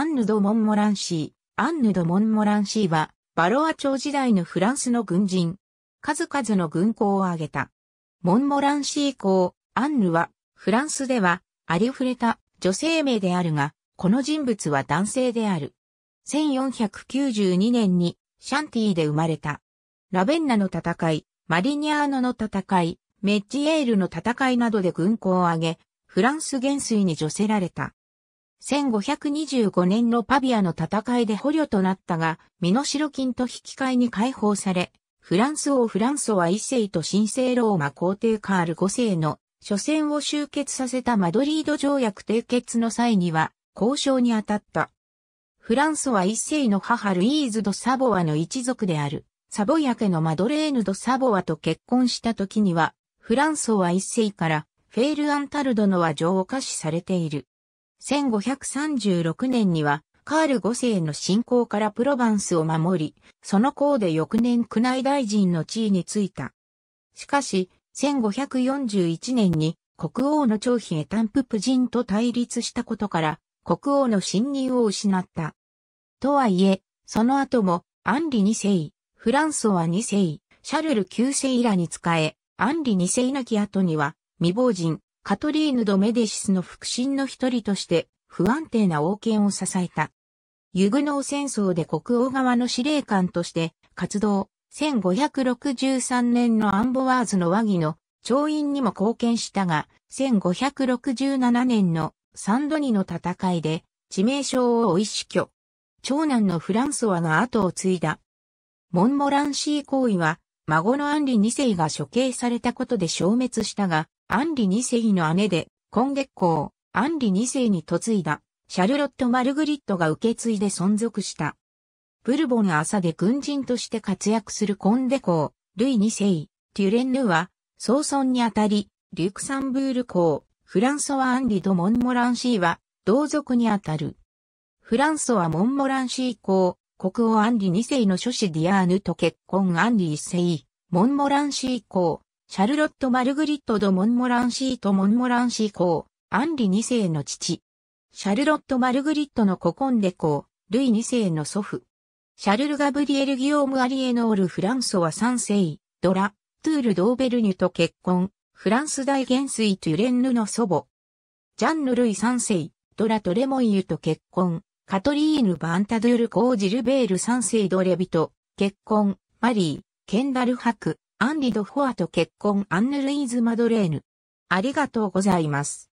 アンヌ・ド・モンモランシー。アンヌ・ド・モンモランシーは、バロア朝時代のフランスの軍人。数々の軍功を挙げた。モンモランシー公、アンヌは、フランスでは、ありふれた女性名であるが、この人物は男性である。1492年に、シャンティで生まれた。ラベンナの戦い、マリニアーノの戦い、メッジエールの戦いなどで軍功を挙げ、フランス元帥に除せられた。1525年のパビアの戦いで捕虜となったが、身代金と引き換えに解放され、フランス王フランソは一世と神聖ローマ皇帝カール5世の初戦を終結させたマドリード条約締結の際には交渉に当たった。フランソは一世の母ルイーズ・ド・サボワの一族である、サボヤ家のマドレーヌ・ド・サボワと結婚した時には、フランソは一世からフェール・アンタルドの和上を課しされている。1536年には、カール5世の信仰からプロヴァンスを守り、その功で翌年宮内大臣の地位に就いた。しかし、1541年に国王の長妃エタンププ人と対立したことから、国王の信任を失った。とはいえ、その後も、アンリ2世、フランソワ2世、シャルル9世らに仕え、アンリ2世亡き後には、未亡人、カトリーヌ・ド・メディシスの腹心の一人として不安定な王権を支えた。ユグノー戦争で国王側の司令官として活動、1563年のアンボワーズの和議の調印にも貢献したが、1567年のサンドニの戦いで致命傷を負い死去。長男のフランソワが後を継いだ。モンモランシー行為は、孫のアンリ二世が処刑されたことで消滅したが、アンリ2世の姉で、今月光、アンリ2世に嫁いだ、シャルロット・マルグリットが受け継いで存続した。ブルボン朝で軍人として活躍するコンデ公、ルイ2世、テュレンヌは、総村にあたり、リュクサンブール公、フランソワ・アンリド・モンモランシーは、同族にあたる。フランソワ・モンモランシー公、国王アンリ2世の諸子ディアーヌと結婚アンリ1世、モンモランシー公、シャルロット・マルグリット・ド・モンモランシート・モンモランシー公、アンリ2世の父。シャルロット・マルグリットのココンデ公、ルイ2世の祖父。シャルル・ガブリエル・ギオーム・アリエノール・フランソワ3世、ドラ、トゥール・ドーベルニュと結婚、フランス大元帥トゥレンヌの祖母。ジャンヌ・ルイ3世、ドラ・トレモイユと結婚、カトリーヌ・バンタドゥール・コー・ジルベール3世ドレビと、結婚、マリー、ケンダル・ハク、アンリ・ド・フォアと結婚アンヌ・ルイーズ・マドレーヌ。ありがとうございます。